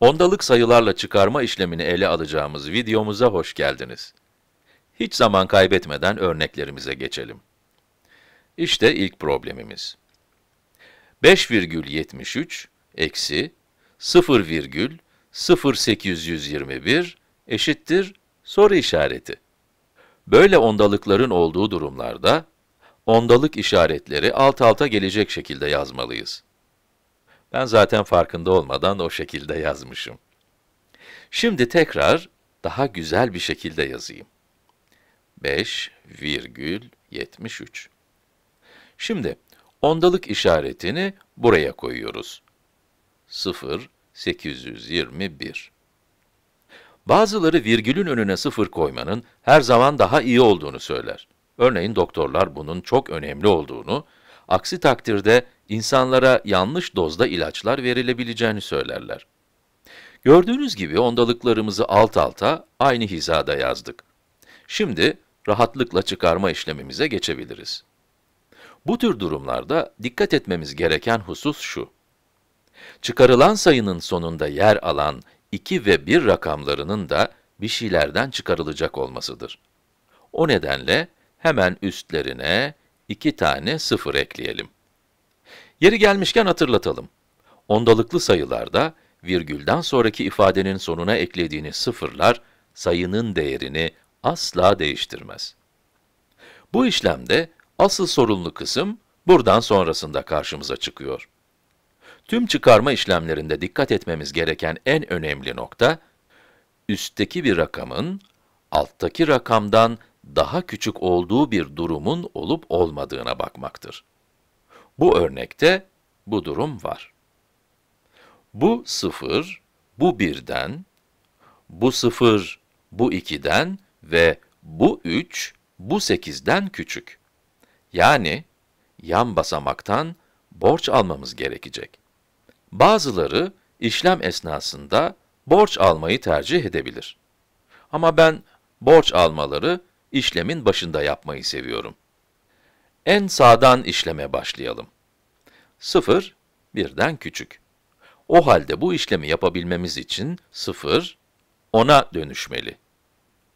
Ondalık sayılarla çıkarma işlemini ele alacağımız videomuza hoş geldiniz. Hiç zaman kaybetmeden örneklerimize geçelim. İşte ilk problemimiz. 5,73 eksi 0,0821 eşittir soru işareti. Böyle ondalıkların olduğu durumlarda, ondalık işaretleri alt alta gelecek şekilde yazmalıyız. Ben zaten farkında olmadan o şekilde yazmışım. Şimdi tekrar daha güzel bir şekilde yazayım. 5,73 Şimdi ondalık işaretini buraya koyuyoruz. 0, 821 Bazıları virgülün önüne sıfır koymanın her zaman daha iyi olduğunu söyler. Örneğin doktorlar bunun çok önemli olduğunu, Aksi takdirde insanlara yanlış dozda ilaçlar verilebileceğini söylerler. Gördüğünüz gibi ondalıklarımızı alt alta aynı hizada yazdık. Şimdi rahatlıkla çıkarma işlemimize geçebiliriz. Bu tür durumlarda dikkat etmemiz gereken husus şu. Çıkarılan sayının sonunda yer alan 2 ve 1 rakamlarının da bir şeylerden çıkarılacak olmasıdır. O nedenle hemen üstlerine 2 tane 0 ekleyelim. Yeri gelmişken hatırlatalım. Ondalıklı sayılarda virgülden sonraki ifadenin sonuna eklediğiniz sıfırlar sayının değerini asla değiştirmez. Bu işlemde asıl sorunlu kısım buradan sonrasında karşımıza çıkıyor. Tüm çıkarma işlemlerinde dikkat etmemiz gereken en önemli nokta, üstteki bir rakamın alttaki rakamdan daha küçük olduğu bir durumun olup olmadığına bakmaktır. Bu örnekte bu durum var. Bu sıfır, bu birden, bu sıfır, bu ikiden ve bu üç, bu sekizden küçük. Yani yan basamaktan borç almamız gerekecek. Bazıları işlem esnasında borç almayı tercih edebilir. Ama ben borç almaları işlemin başında yapmayı seviyorum. En sağdan işleme başlayalım. 0, birden küçük. O halde bu işlemi yapabilmemiz için 0, 10'a dönüşmeli.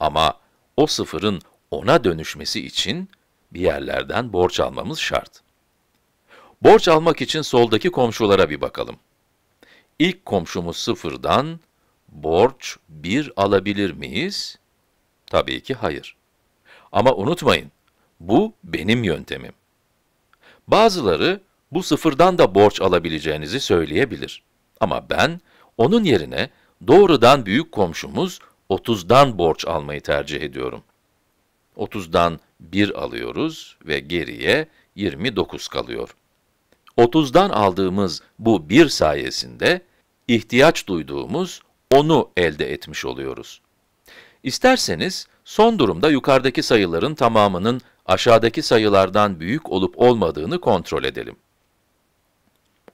Ama o sıfırın 10'a dönüşmesi için bir yerlerden borç almamız şart. Borç almak için soldaki komşulara bir bakalım. İlk komşumuz 0'dan borç 1 alabilir miyiz? Tabii ki hayır. Ama unutmayın, bu benim yöntemim. Bazıları bu sıfırdan da borç alabileceğinizi söyleyebilir. Ama ben onun yerine doğrudan büyük komşumuz 30'dan borç almayı tercih ediyorum. 30'dan 1 alıyoruz ve geriye 29 kalıyor. 30'dan aldığımız bu 1 sayesinde ihtiyaç duyduğumuz 10'u elde etmiş oluyoruz. İsterseniz son durumda yukarıdaki sayıların tamamının aşağıdaki sayılardan büyük olup olmadığını kontrol edelim.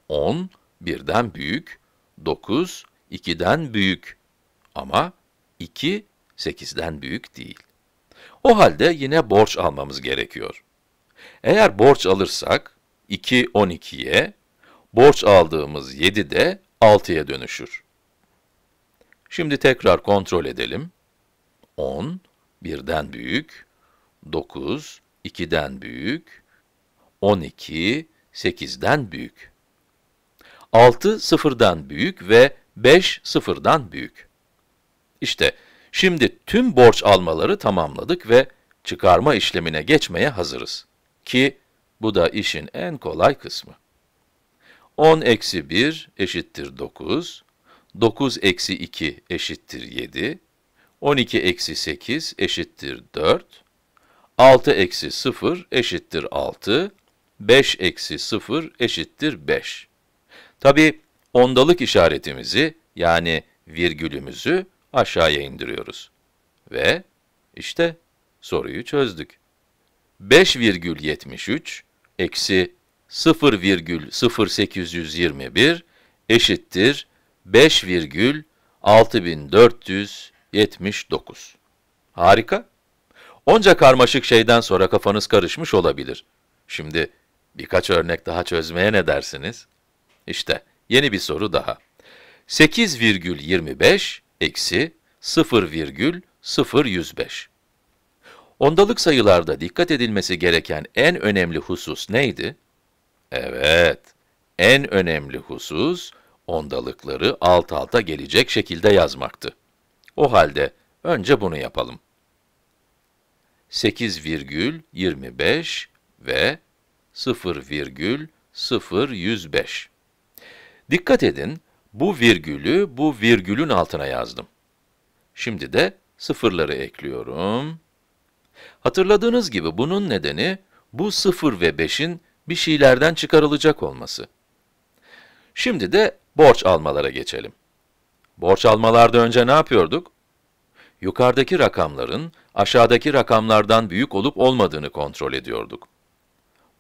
10 birden büyük, 9 2'den büyük ama 2 8'den büyük değil. O halde yine borç almamız gerekiyor. Eğer borç alırsak 2 12'ye, borç aldığımız 7 de 6'ya dönüşür. Şimdi tekrar kontrol edelim. 10, birden büyük, 9, 2'den büyük, 12, 8'den büyük. 6, 0'dan büyük ve 5, 0'dan büyük. İşte şimdi tüm borç almaları tamamladık ve çıkarma işlemine geçmeye hazırız. Ki bu da işin en kolay kısmı. 10 eksi 1 eşittir 9, 9 eksi 2 eşittir 7, 12 eksi 8 eşittir 4, 6 eksi 0 eşittir 6, 5 eksi 0 eşittir 5. Tabi ondalık işaretimizi yani virgülümüzü aşağıya indiriyoruz. Ve işte soruyu çözdük. 5,73 eksi 0,0821 eşittir 5,6420. 79. Harika. Onca karmaşık şeyden sonra kafanız karışmış olabilir. Şimdi birkaç örnek daha çözmeye ne dersiniz? İşte yeni bir soru daha. 8,25 eksi 0,0105. Ondalık sayılarda dikkat edilmesi gereken en önemli husus neydi? Evet, en önemli husus ondalıkları alt alta gelecek şekilde yazmaktı. O halde önce bunu yapalım. 8,25 ve 0,0105. Dikkat edin, bu virgülü bu virgülün altına yazdım. Şimdi de sıfırları ekliyorum. Hatırladığınız gibi bunun nedeni bu 0 ve 5'in bir şeylerden çıkarılacak olması. Şimdi de borç almalara geçelim. Borç almalarda önce ne yapıyorduk? Yukarıdaki rakamların aşağıdaki rakamlardan büyük olup olmadığını kontrol ediyorduk.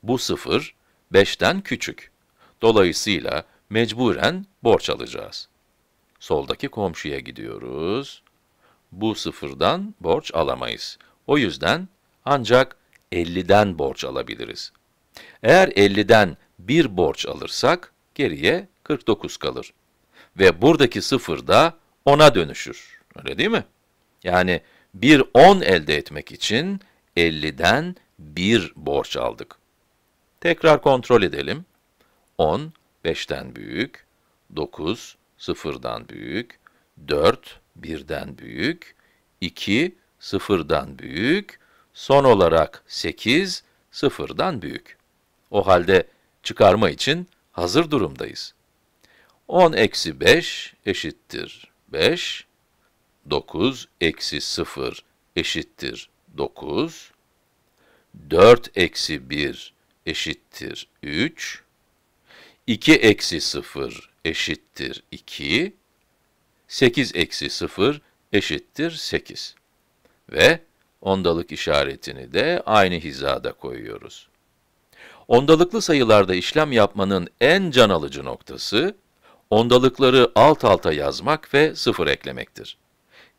Bu sıfır, 5'ten küçük. Dolayısıyla mecburen borç alacağız. Soldaki komşuya gidiyoruz. Bu sıfırdan borç alamayız. O yüzden ancak 50'den borç alabiliriz. Eğer 50'den bir borç alırsak geriye 49 kalır ve buradaki sıfır da ona dönüşür. Öyle değil mi? Yani bir 10 elde etmek için 50'den 1 borç aldık. Tekrar kontrol edelim. 10, 5'ten büyük, 9, 0'dan büyük, 4, 1'den büyük, 2, 0'dan büyük, son olarak 8, 0'dan büyük. O halde çıkarma için hazır durumdayız. 10 eksi 5 eşittir 5. 9 eksi 0 eşittir 9. 4 eksi 1 eşittir 3. 2 eksi 0 eşittir 2. 8 eksi 0 eşittir 8. Ve ondalık işaretini de aynı hizada koyuyoruz. Ondalıklı sayılarda işlem yapmanın en can alıcı noktası, ondalıkları alt alta yazmak ve sıfır eklemektir.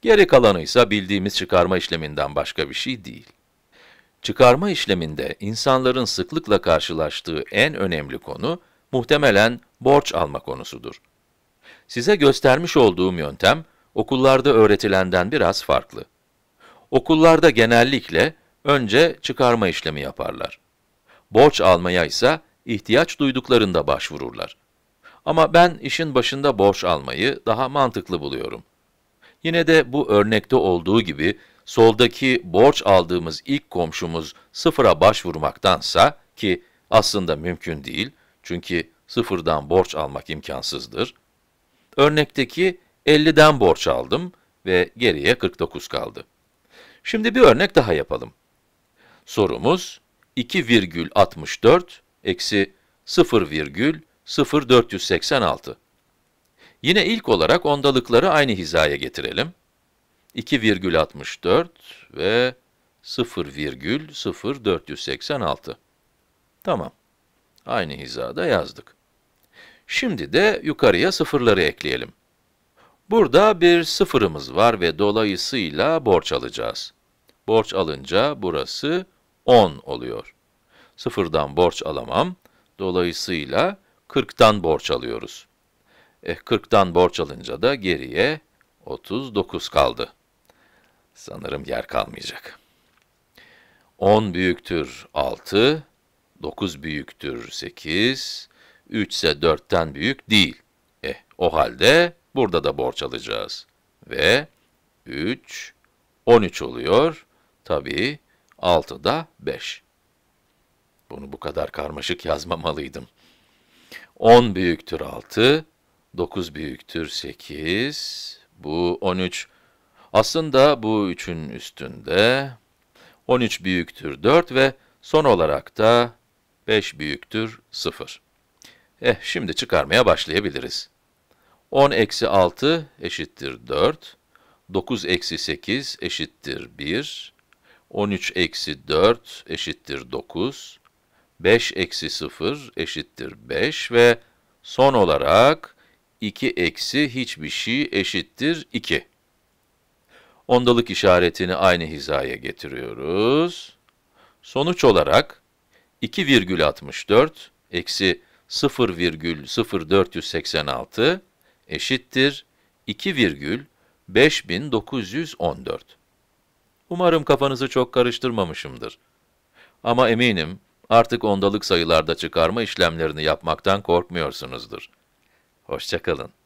Geri kalanı ise bildiğimiz çıkarma işleminden başka bir şey değil. Çıkarma işleminde insanların sıklıkla karşılaştığı en önemli konu, muhtemelen borç alma konusudur. Size göstermiş olduğum yöntem, okullarda öğretilenden biraz farklı. Okullarda genellikle önce çıkarma işlemi yaparlar. Borç almaya ise ihtiyaç duyduklarında başvururlar. Ama ben işin başında borç almayı daha mantıklı buluyorum. Yine de bu örnekte olduğu gibi soldaki borç aldığımız ilk komşumuz sıfıra başvurmaktansa ki aslında mümkün değil çünkü sıfırdan borç almak imkansızdır. Örnekteki 50'den borç aldım ve geriye 49 kaldı. Şimdi bir örnek daha yapalım. Sorumuz 2,64 eksi 0,64 0,486. Yine ilk olarak ondalıkları aynı hizaya getirelim. 2,64 ve 0,0486. Tamam. Aynı hizada yazdık. Şimdi de yukarıya sıfırları ekleyelim. Burada bir sıfırımız var ve dolayısıyla borç alacağız. Borç alınca burası 10 oluyor. Sıfırdan borç alamam. Dolayısıyla 40'tan borç alıyoruz. E, eh, 40'tan borç alınca da geriye 39 kaldı. Sanırım yer kalmayacak. 10 büyüktür 6, 9 büyüktür 8, 3 ise 4'ten büyük değil. E, o halde burada da borç alacağız. Ve 3, 13 oluyor. Tabii 6 da 5. Bunu bu kadar karmaşık yazmamalıydım. 10 büyüktür 6, 9 büyüktür 8, bu 13. Aslında bu 3'ün üstünde 13 büyüktür 4 ve son olarak da 5 büyüktür 0. Eh şimdi çıkarmaya başlayabiliriz. 10 eksi 6 eşittir 4, 9 eksi 8 eşittir 1, 13 eksi 4 eşittir 9, 5 eksi 0 eşittir 5 ve son olarak 2 eksi hiçbir şey eşittir 2. Ondalık işaretini aynı hizaya getiriyoruz. Sonuç olarak 2,64 eksi 0,0486 eşittir 2,5914. Umarım kafanızı çok karıştırmamışımdır. Ama eminim artık ondalık sayılarda çıkarma işlemlerini yapmaktan korkmuyorsunuzdur. Hoşçakalın.